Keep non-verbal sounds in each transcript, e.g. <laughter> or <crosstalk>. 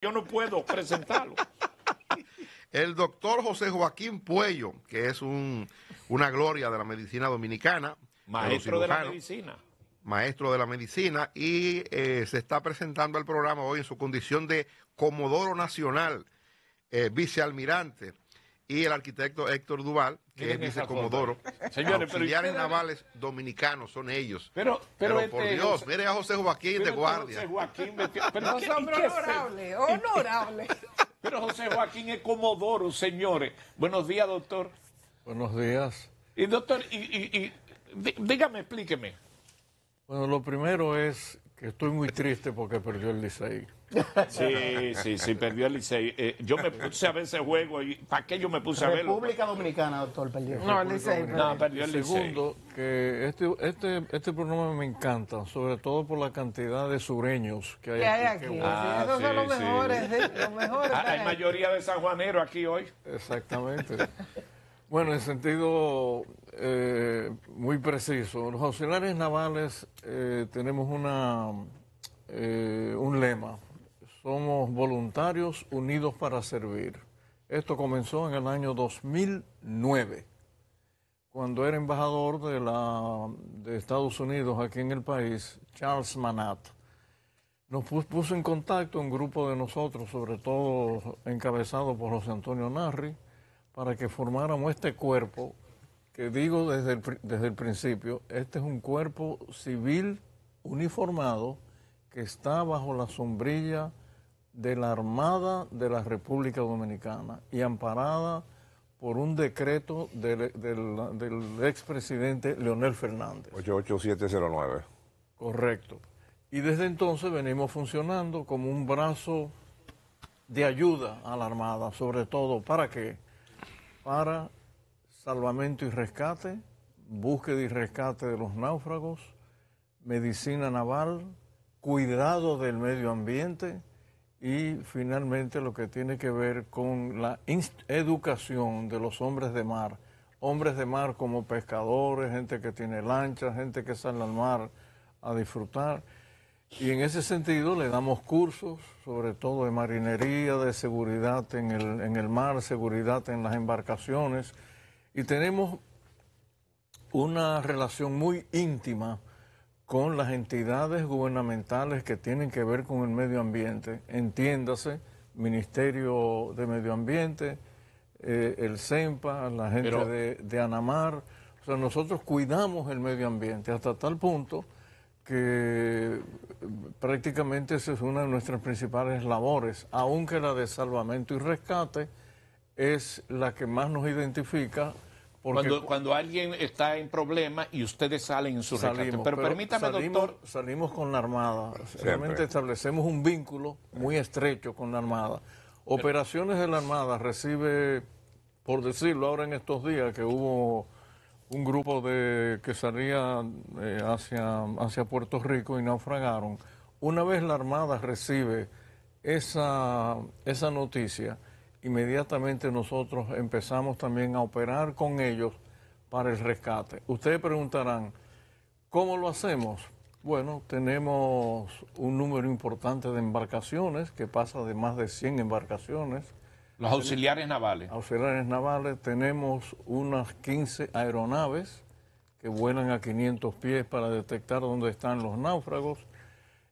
yo no puedo presentarlo. El doctor José Joaquín Puello, que es una gloria de la medicina dominicana. Maestro de, la medicina. Maestro de la medicina y eh, se está presentando al programa hoy en su condición de Comodoro Nacional, eh, vicealmirante y el arquitecto Héctor Duval, que es vicecomodoro. <laughs> Señores, auxiliares pero, navales dominicanos son ellos. Pero, pero, este, por eh, Dios, mire a José Joaquín de guardia. José Joaquín <laughs> pero, honorable, honorable. <laughs> Pero José Joaquín es comodoro, señores. Buenos días, doctor. Buenos días. Y doctor, y, y dígame, explíqueme. Bueno, lo primero es estoy muy triste porque perdió el Licey. Sí, sí, sí, perdió el Licey. Eh, yo me puse a ver ese juego y ¿para qué yo me puse a verlo? República Dominicana, doctor, perdió. No, el Licey. No, perdió el Licey. Segundo, que este, este, este programa me encanta, sobre todo por la cantidad de sureños que hay, aquí. Ah, sí, esos son ah, los mejores, ah, hay mayoría de sanjuaneros aquí hoy. Exactamente. Bueno, en sentido eh, muy preciso. Los auxiliares navales eh, tenemos una, eh, un lema. Somos voluntarios unidos para servir. Esto comenzó en el año 2009, cuando era embajador de, la, de Estados Unidos aquí en el país, Charles Manat. Nos puso en contacto un grupo de nosotros, sobre todo encabezado por José Antonio Narri, para que formáramos este cuerpo digo desde el, desde el principio, este es un cuerpo civil uniformado que está bajo la sombrilla de la Armada de la República Dominicana y amparada por un decreto del, del expresidente Leonel Fernández. 88709. Correcto. Y desde entonces venimos funcionando como un brazo de ayuda a la Armada, sobre todo para qué? Para salvamento y rescate, búsqueda y rescate de los náufragos, medicina naval, cuidado del medio ambiente y finalmente lo que tiene que ver con la educación de los hombres de mar, hombres de mar como pescadores, gente que tiene lanchas, gente que sale al mar a disfrutar. Y en ese sentido le damos cursos, sobre todo de marinería, de seguridad en el, en el mar, seguridad en las embarcaciones y tenemos una relación muy íntima con las entidades gubernamentales que tienen que ver con el medio ambiente, entiéndase, Ministerio de Medio Ambiente, eh, el CEMPA, la gente de, de Anamar. O sea, nosotros cuidamos el medio ambiente hasta tal punto que prácticamente esa es una de nuestras principales labores, aunque la de salvamento y rescate es la que más nos identifica. cuando, alguien está en problema... y ustedes salen en su salimos, Pero, permítame, salimos, doctor. Salimos con la Armada. Realmente establecemos un vínculo muy estrecho con la Armada. Operaciones de la Armada recibe, por decirlo ahora en estos días, que hubo un grupo de que salía eh, hacia, hacia Puerto Rico y naufragaron. Una vez la Armada recibe esa, esa noticia, inmediatamente nosotros empezamos también a operar con ellos para el rescate. Ustedes preguntarán, ¿cómo lo hacemos? Bueno, tenemos un número importante de embarcaciones, que pasa de más de 100 embarcaciones. Los auxiliares navales. Auxiliares navales, tenemos unas 15 aeronaves que vuelan a 500 pies para detectar dónde están los náufragos.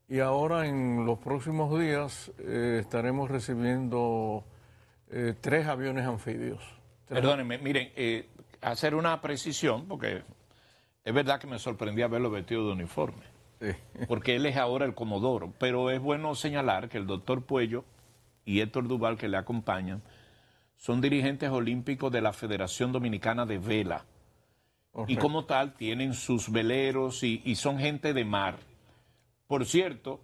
Y ahora en los próximos días eh, estaremos recibiendo eh, tres aviones anfibios. Perdónenme, miren, eh, hacer una precisión, porque es verdad que me sorprendía verlo vestido de uniforme, porque él es ahora el comodoro, pero es bueno señalar que el doctor Puello y Héctor Duval, que le acompañan, son dirigentes olímpicos de la Federación Dominicana de Vela. Y como tal, tienen sus veleros y son gente de mar. Por cierto,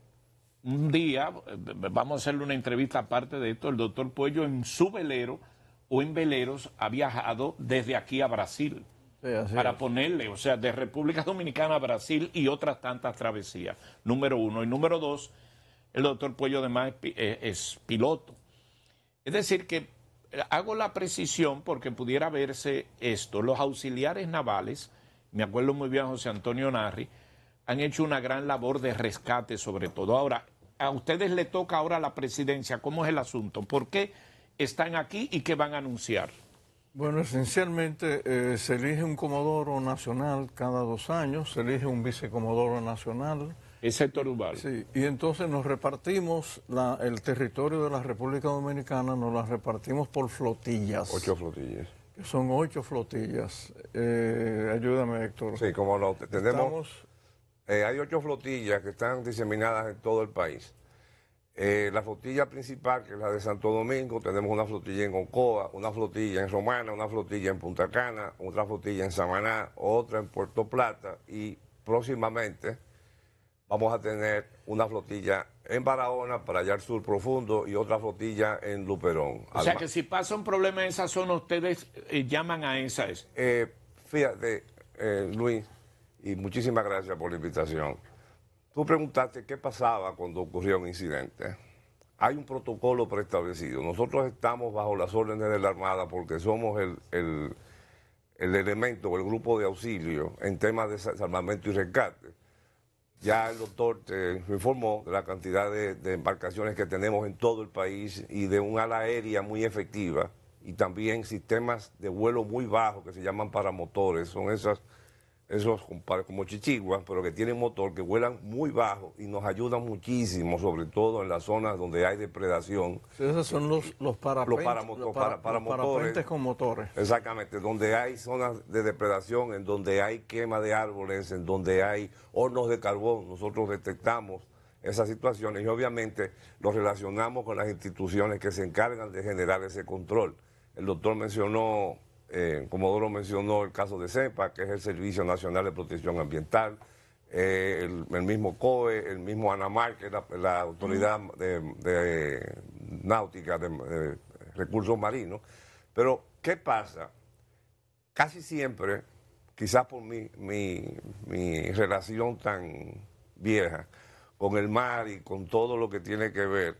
un día, eh, eh, vamos a hacerle una entrevista aparte de esto, el doctor Puello en su velero o en veleros ha viajado desde aquí a Brasil para ponerle, o sea, de República Dominicana a Brasil y otras tantas travesías, número uno. Y número dos, el doctor Puello además es, eh, piloto. Es decir, que hago la precisión porque pudiera verse esto. Los auxiliares navales, me acuerdo muy bien José Antonio Narri, han hecho una gran labor de rescate sobre todo. Ahora, a ustedes le toca ahora la presidencia. ¿Cómo es el asunto? ¿Por qué están aquí y qué van a anunciar? Bueno, esencialmente eh, se elige un comodoro nacional cada dos años, se elige un vicecomodoro nacional. Es sector urbano. Sí, y entonces nos repartimos el territorio de la República Dominicana, nos la repartimos por flotillas. Ocho flotillas. son ocho flotillas. Eh, ayúdame, Héctor. Sí, como lo tenemos. Eh, hay ocho flotillas que están diseminadas en todo el país. Eh, la flotilla principal, que es la de Santo Domingo, tenemos una flotilla en Concoa, una flotilla en Romana, una flotilla en Punta Cana, otra flotilla en Samaná, otra en Puerto Plata y próximamente vamos a tener una flotilla en Barahona para allá al sur profundo y otra flotilla en Luperón. O sea que si pasa un problema en esa zona, ustedes eh, llaman a esa. Eh, fíjate, Luis, y muchísimas gracias por la invitación. Tú preguntaste qué pasaba cuando ocurría un incidente. Hay un protocolo preestablecido. Nosotros estamos bajo las órdenes de la Armada porque somos el, elemento el grupo de auxilio en temas de salvamento y rescate. Ya el doctor te informó de la cantidad de, de, embarcaciones que tenemos en todo el país y de un ala aérea muy efectiva y también sistemas de vuelo muy bajo que se llaman paramotores. Son esas esos como chichiguas, pero que tienen motor, que vuelan muy bajo y nos ayudan muchísimo, sobre todo en las zonas donde hay depredación. esos son los, los para, con motores. Exactamente, donde hay zonas de depredación, en donde hay quema de árboles, en donde hay hornos de carbón, nosotros detectamos esas situaciones y obviamente los relacionamos con las instituciones que se encargan de generar ese control. El doctor mencionó eh, como Doro mencionó el caso de CEPA, que es el Servicio Nacional de Protección Ambiental, eh, el, mismo COE, el mismo ANAMAR, que es la, autoridad de, náutica de, recursos marinos. Pero, ¿qué pasa? Casi siempre, quizás por mi, mi, mi relación tan vieja con el mar y con todo lo que tiene que ver,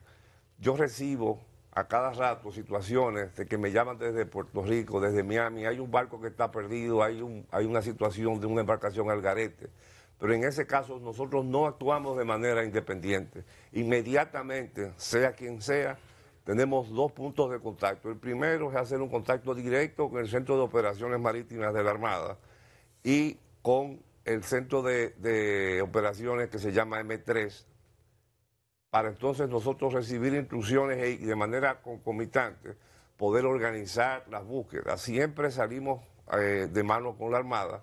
yo recibo a cada rato situaciones de que me llaman desde Puerto Rico, desde Miami, hay un barco que está perdido, hay, una situación de una embarcación al garete. Pero en ese caso nosotros no actuamos de manera independiente. Inmediatamente, sea quien sea, tenemos dos puntos de contacto. El primero es hacer un contacto directo con el Centro de Operaciones Marítimas de la Armada y con el Centro de, de Operaciones que se llama M3, para entonces nosotros recibir instrucciones y e- de manera concomitante poder organizar las búsquedas. Siempre salimos eh, de mano con la Armada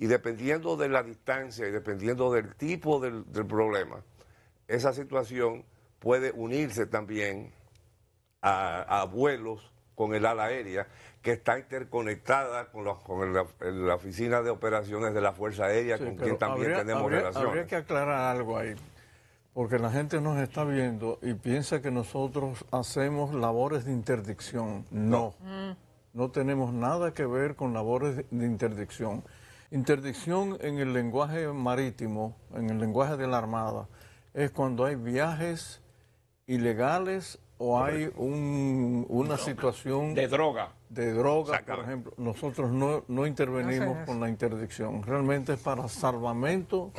y dependiendo de la distancia y dependiendo del tipo del, problema, esa situación puede unirse también a, vuelos con el ala aérea que está interconectada con, la, oficina de operaciones de la Fuerza Aérea, con quien también tenemos relación. Habría que aclarar algo ahí porque la gente nos está viendo y piensa que nosotros hacemos labores de interdicción. No, no tenemos nada que ver con labores de interdicción. Interdicción en el lenguaje marítimo, en el lenguaje de la Armada, es cuando hay viajes ilegales o hay una situación... De droga. De droga, por ejemplo. Nosotros no, intervenimos con la interdicción. Realmente es para salvamento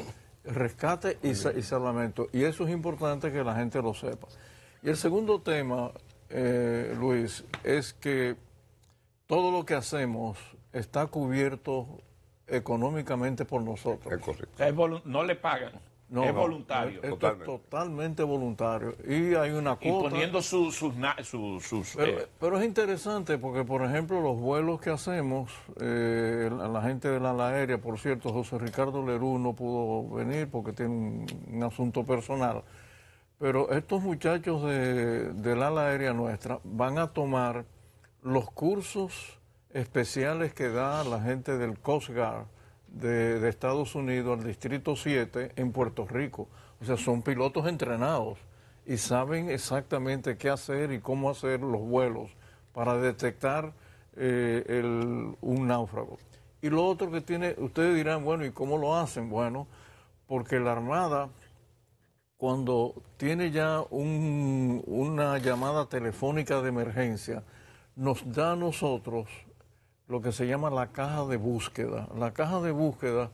rescate y, y, salvamento. Y eso es importante que la gente lo sepa. Y el segundo tema, eh, Luis, es que todo lo que hacemos está cubierto económicamente por nosotros. No le pagan es voluntario. Esto totalmente. es totalmente voluntario. Y hay una cuota. Y poniendo sus... Eh, pero, es interesante porque, por ejemplo, los vuelos que hacemos, eh, la gente de la, aérea, por cierto, José Ricardo Lerú no pudo venir porque tiene un, asunto personal. Pero estos muchachos de, del ala aérea nuestra van a tomar los cursos especiales que da la gente del Coast Guard de, Estados Unidos al Distrito 7 en Puerto Rico. O sea, son pilotos entrenados y saben exactamente qué hacer y cómo hacer los vuelos para detectar eh, un náufrago. Y lo otro que tiene, ustedes dirán, bueno, ¿y cómo lo hacen? Bueno, porque la Armada, cuando tiene ya una llamada telefónica de emergencia, nos da a nosotros lo que se llama la caja de búsqueda. La caja de búsqueda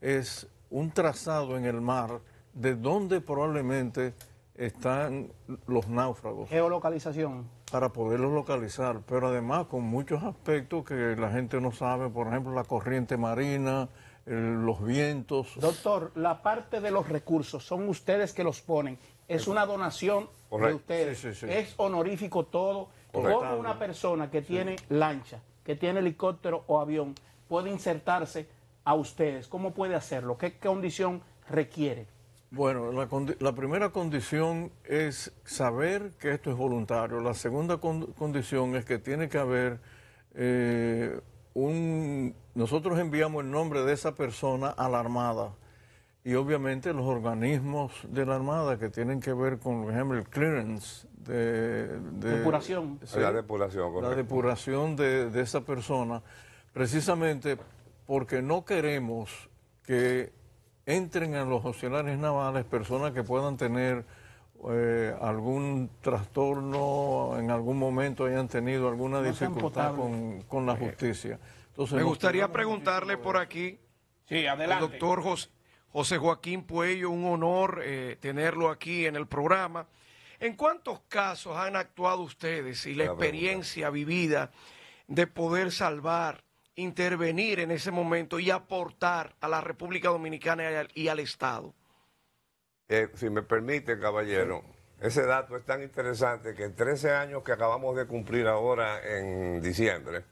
es un trazado en el mar de donde probablemente están los náufragos. Geolocalización. Para poderlos localizar, pero además con muchos aspectos que la gente no sabe, por ejemplo, la corriente marina, los vientos. Doctor, la parte de los recursos son ustedes que los ponen. Es una donación de ustedes. Es honorífico todo. Como una persona que tiene lancha que tiene helicóptero o avión puede insertarse a ustedes? ¿Cómo puede hacerlo? ¿Qué condición requiere? Bueno, la, primera condición es saber que esto es voluntario. La segunda condición es que tiene que haber eh, un... Nosotros enviamos el nombre de esa persona a la Armada y obviamente los organismos de la Armada que tienen que ver con, por ejemplo, el clearance de, depuración. la depuración, de, esa persona, precisamente porque no queremos que entren en los auxiliares navales personas que puedan tener eh, algún trastorno, en algún momento hayan tenido alguna dificultad con, la eh, justicia. Me gustaría preguntarle por aquí, sí, adelante. doctor José, Joaquín Puello, un honor eh, tenerlo aquí en el programa. ¿En cuántos casos han actuado ustedes y la experiencia vivida de poder salvar, intervenir en ese momento y aportar a la República Dominicana y al, Estado? Eh, si me permite, caballero, ese dato es tan interesante que en 13 años que acabamos de cumplir ahora en diciembre,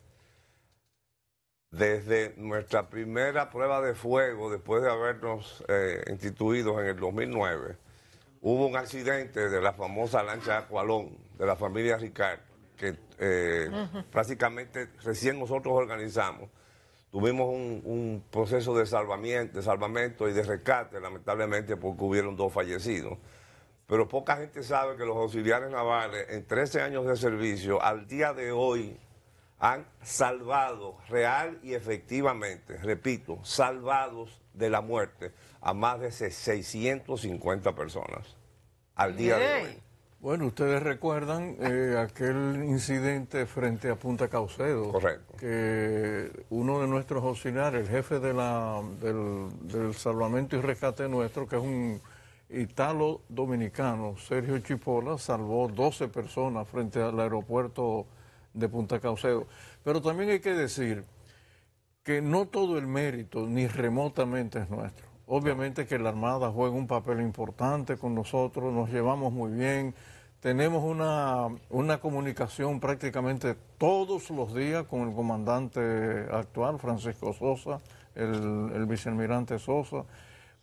desde nuestra primera prueba de fuego, después de habernos eh, instituido en el 2009, hubo un accidente de la famosa lancha Aqualón de la familia Ricardo, que eh, prácticamente recién nosotros organizamos. Tuvimos un, proceso de salvamiento, de salvamento y de rescate, lamentablemente, porque hubieron dos fallecidos. Pero poca gente sabe que los auxiliares navales, en 13 años de servicio, al día de hoy, han salvado real y efectivamente, repito, salvados de la muerte a más de 650 personas al día de hoy. Bueno, ustedes recuerdan eh, aquel incidente frente a Punta Caucedo. Que uno de nuestros auxiliares, el jefe del, del, salvamento y rescate nuestro, que es un italo dominicano, Sergio Chipola, salvó 12 personas frente al aeropuerto de Punta Caucedo. Pero también hay que decir que no todo el mérito, ni remotamente, es nuestro. Obviamente que la Armada juega un papel importante con nosotros, nos llevamos muy bien, tenemos una, comunicación prácticamente todos los días con el comandante actual, Francisco Sosa, el, el vicealmirante Sosa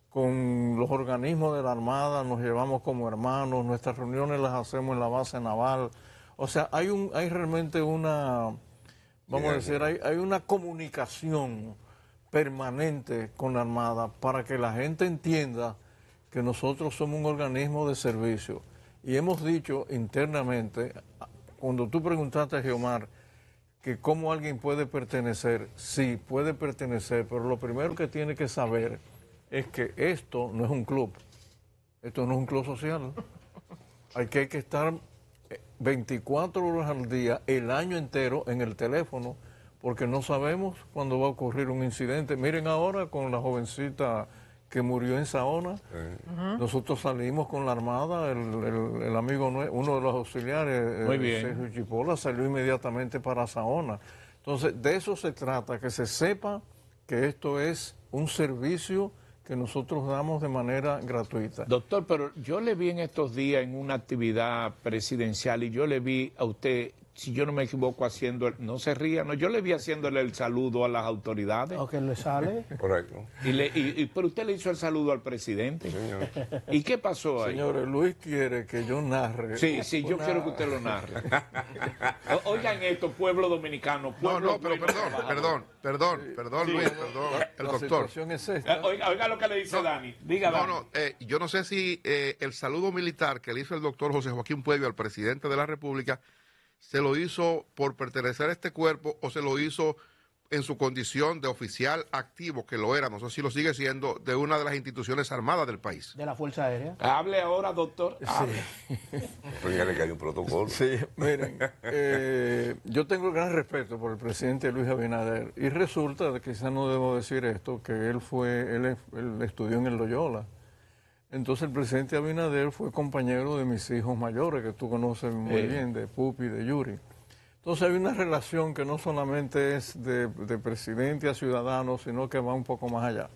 con los organismos de la Armada, nos llevamos como hermanos, nuestras reuniones las hacemos en la base naval. O sea, hay, un, hay realmente una, vamos a decir, hay, hay, una comunicación permanente con la Armada para que la gente entienda que nosotros somos un organismo de servicio. Y hemos dicho internamente, cuando tú preguntaste a Geomar, que cómo alguien puede pertenecer, sí, puede pertenecer, pero lo primero que tiene que saber es que esto no es un club, esto no es un club social. hay que estar 24 eh, horas al día, el año entero, en el teléfono porque no sabemos cuándo va a ocurrir un incidente. Miren ahora con la jovencita que murió en Saona, nosotros salimos con la Armada, el, el amigo, uno de los auxiliares, Sergio Chipola, salió inmediatamente para Saona. Entonces, de eso se trata, que se sepa que esto es un servicio que nosotros damos de manera gratuita. Doctor, pero yo le vi en estos días en una actividad presidencial y yo le vi a usted si yo no me equivoco, haciendo, no se ría, no, yo le vi haciéndole el saludo a las autoridades. ¿O que le sale? Correcto. Y le, y, pero usted le hizo el saludo al presidente. Señor. ¿Y qué pasó ahí? Señores, Luis quiere que yo narre. Sí, sí, yo quiero que usted lo narre. <laughs> oigan esto, pueblo dominicano. Pueblo no, no, pero perdón, perdón, perdón, perdón, Luis, perdón. La, el la Situación es esta. Eh, oiga, lo que le dice Dani. Diga, No, Dani. no, eh, yo no sé si eh, el saludo militar que le hizo el doctor José Joaquín Pueblo al presidente de la República se lo hizo por pertenecer a este cuerpo o se lo hizo en su condición de oficial activo, que lo era, no sé si lo sigue siendo, de una de las instituciones armadas del país. De la Fuerza Aérea. Hable ahora, doctor. Sí. <laughs> Pero pues un protocolo. Sí, miren, eh, yo tengo gran respeto por el presidente Luis Abinader y resulta, que quizás no debo decir esto, que él fue, él, él estudió en el Loyola entonces el presidente Abinader fue compañero de mis hijos mayores, que tú conoces muy bien, de Pupi, de Yuri. Entonces hay una relación que no solamente es de, presidente a ciudadano, sino que va un poco más allá.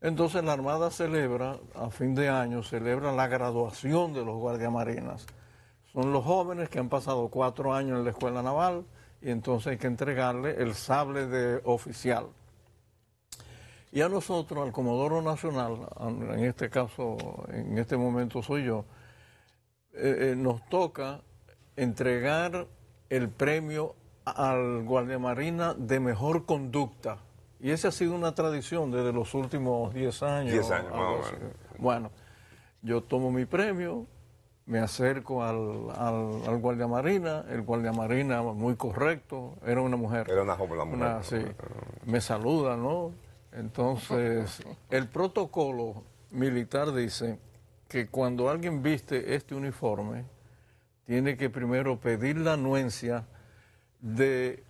Entonces la Armada celebra, a fin de año, celebra la graduación de los guardiamarinas. Son los jóvenes que han pasado cuatro años en la escuela naval y entonces hay que entregarle el sable de oficial. Y a nosotros, al Comodoro Nacional, en este caso, en este momento soy yo, eh, eh, nos toca entregar el premio al guardiamarina de mejor conducta. Y esa ha sido una tradición desde los últimos 10 años. 10 años, Bueno, yo tomo mi premio, me acerco al, al, Marina, guardiamarina, el guardiamarina muy correcto, era una mujer. Era una joven la mujer. me saluda, ¿no? Entonces, el protocolo militar dice que cuando alguien viste este uniforme, tiene que primero pedir la anuencia de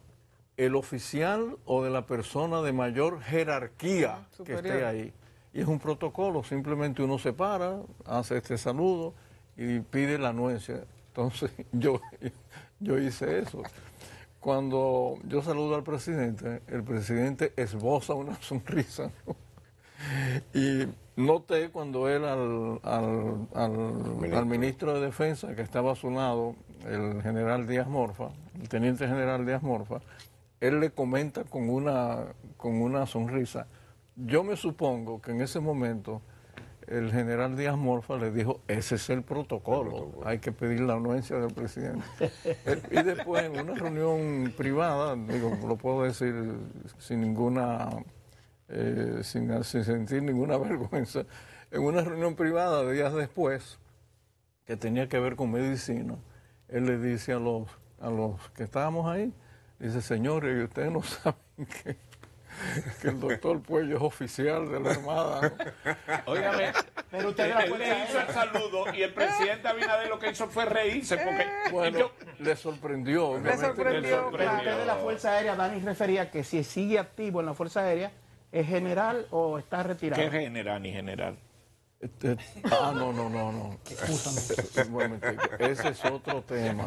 el oficial o de la persona de mayor jerarquía que esté ahí. Y es un protocolo, simplemente uno se para, hace este saludo y pide la anuencia. Entonces <laughs> yo, yo hice eso cuando yo saludo al presidente, el presidente esboza una <laughs> sonrisa. Y noté cuando él al, ministro. de Defensa, que estaba a su lado, el general Díaz Morfa, el teniente general Díaz Morfa, él le comenta con una, con una sonrisa. Yo me supongo que en ese momento el general Díaz Morfa le dijo, ese es el protocolo, hay que pedir la anuencia del presidente. y después en una reunión privada, digo, lo puedo decir sin ninguna, eh, sin, sentir ninguna <laughs> vergüenza, en una reunión privada días después, que tenía que ver con medicina, él le dice a los, a los que estábamos ahí, dice, señores, ustedes no <laughs> saben que <laughs> que el doctor Puello es oficial de la Armada. pero usted le hizo el saludo y el presidente Abinader lo que hizo fue reírse. Porque eh. le sorprendió. Le sorprendió. de la Fuerza Aérea, Dani refería que si sigue activo en la Fuerza Aérea, ¿es general o está retirado? ¿Qué general ni general? Este, este, ah, no, no, no, no. ese es otro tema.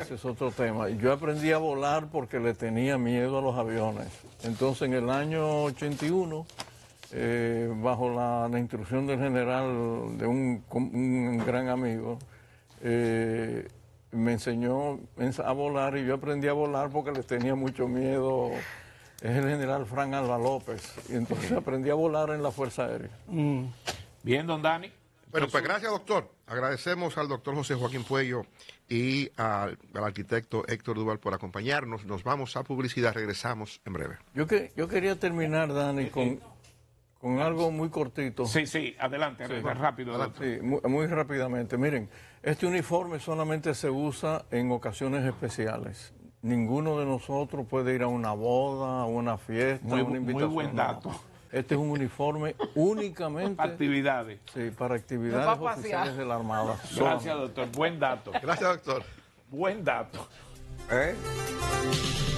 Ese es otro tema. Yo aprendí a volar porque le tenía miedo a los aviones. Entonces, en el año 81, eh, bajo la, instrucción del general, de un, gran amigo, eh, me enseñó a volar y yo aprendí a volar porque le tenía mucho miedo es el general Fran Alba López. Y entonces aprendí a volar en la Fuerza Aérea. Mm. Bien, don Dani. Bueno, pues gracias, doctor. Agradecemos al doctor José Joaquín Puello y al, arquitecto Héctor Duval por acompañarnos. Nos vamos a publicidad, regresamos en breve. Yo, que, yo quería terminar, Dani, con, con algo muy cortito. Sí, sí, adelante, rápido. Adelante. Sí, muy, rápidamente. Miren, este uniforme solamente se usa en ocasiones especiales. Ninguno de nosotros puede ir a una boda, a una fiesta, a una invitación. Muy buen dato. Este es un uniforme <laughs> únicamente... Para actividades. Sí, para actividades oficiales de la Armada. Gracias, doctor. Buen dato. Gracias, doctor. Buen dato. ¿Eh?